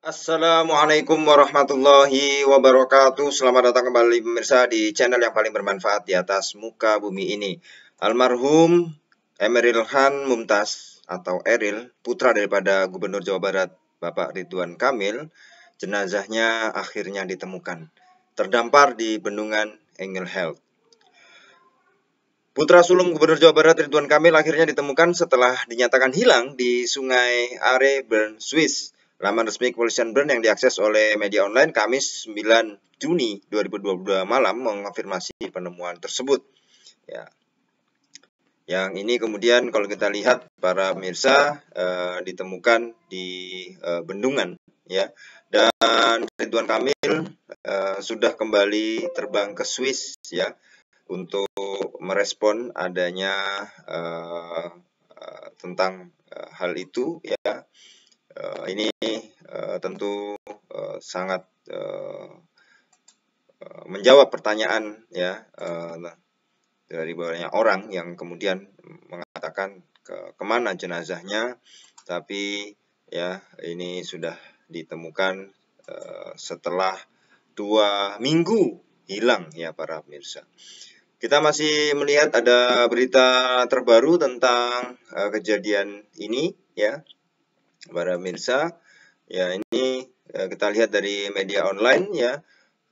Assalamualaikum warahmatullahi wabarakatuh. Selamat datang kembali pemirsa di channel yang paling bermanfaat di atas muka bumi ini. Almarhum Emeril Khan Mumtaz atau Eril, putra daripada Gubernur Jawa Barat Bapak Ridwan Kamil, jenazahnya akhirnya ditemukan terdampar di bendungan Engel Health. Putra sulung Gubernur Jawa Barat Ridwan Kamil akhirnya ditemukan setelah dinyatakan hilang di Sungai Are Bern, Swiss Laman resmi Kepolisian Bern yang diakses oleh media online Kamis 9 Juni 2022 malam mengonfirmasi penemuan tersebut. Ya. Yang ini kemudian kalau kita lihat para pemirsa uh, ditemukan di uh, bendungan ya. Dan Ridwan Kamil uh, sudah kembali terbang ke Swiss ya untuk merespon adanya uh, tentang uh, hal itu ya uh, ini uh, tentu uh, sangat uh, menjawab pertanyaan ya uh, dari banyak orang yang kemudian mengatakan ke kemana jenazahnya, tapi ya ini sudah ditemukan uh, setelah dua minggu hilang ya para pemirsa. Kita masih melihat ada berita terbaru tentang uh, kejadian ini ya para pemirsa ya ini ya, kita lihat dari media online ya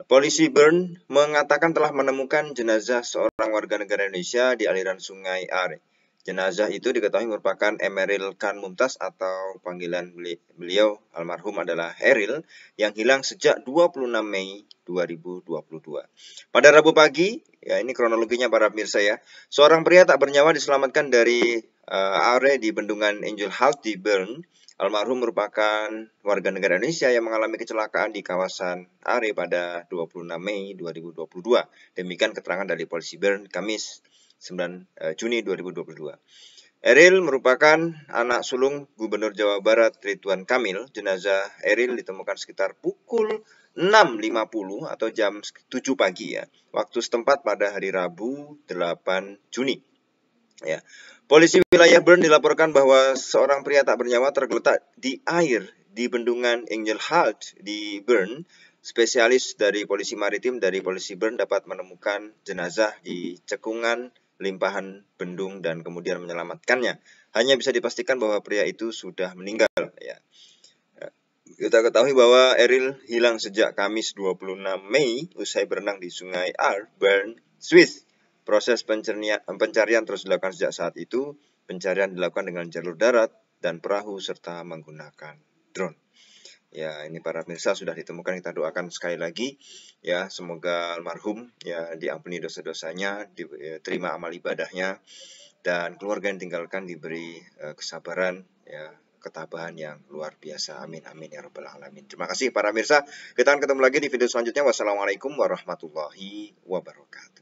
Polisi Bern mengatakan telah menemukan jenazah seorang warga negara Indonesia di aliran sungai Are. Jenazah itu diketahui merupakan Emeril Khan Mumtaz atau panggilan beliau almarhum adalah Eril yang hilang sejak 26 Mei 2022. Pada Rabu pagi, ya ini kronologinya para pemirsa ya, seorang pria tak bernyawa diselamatkan dari uh, di Bendungan Angel House di Bern. Almarhum merupakan warga negara Indonesia yang mengalami kecelakaan di kawasan Are pada 26 Mei 2022. Demikian keterangan dari polisi Bern Kamis 9 eh, Juni 2022. Eril merupakan anak sulung Gubernur Jawa Barat Ridwan Kamil. Jenazah Eril ditemukan sekitar pukul 6.50 atau jam 7 pagi ya, waktu setempat pada hari Rabu 8 Juni. Ya. Polisi wilayah Bern dilaporkan bahwa seorang pria tak bernyawa tergeletak di air di bendungan Angel Heart di Bern. Spesialis dari polisi maritim dari polisi Bern dapat menemukan jenazah di cekungan limpahan bendung dan kemudian menyelamatkannya. Hanya bisa dipastikan bahwa pria itu sudah meninggal. Ya. Kita ketahui bahwa Eril hilang sejak Kamis 26 Mei usai berenang di sungai Ar, Bern, Swiss. Proses pencarian, pencarian terus dilakukan sejak saat itu. Pencarian dilakukan dengan jalur darat dan perahu serta menggunakan drone. Ya, ini para pemirsa sudah ditemukan. Kita doakan sekali lagi ya, semoga almarhum ya diampuni dosa-dosanya, diterima ya, amal ibadahnya dan keluarga yang tinggalkan diberi uh, kesabaran ya ketabahan yang luar biasa. Amin amin ya robbal alamin. Terima kasih para pemirsa. Kita akan ketemu lagi di video selanjutnya. Wassalamualaikum warahmatullahi wabarakatuh.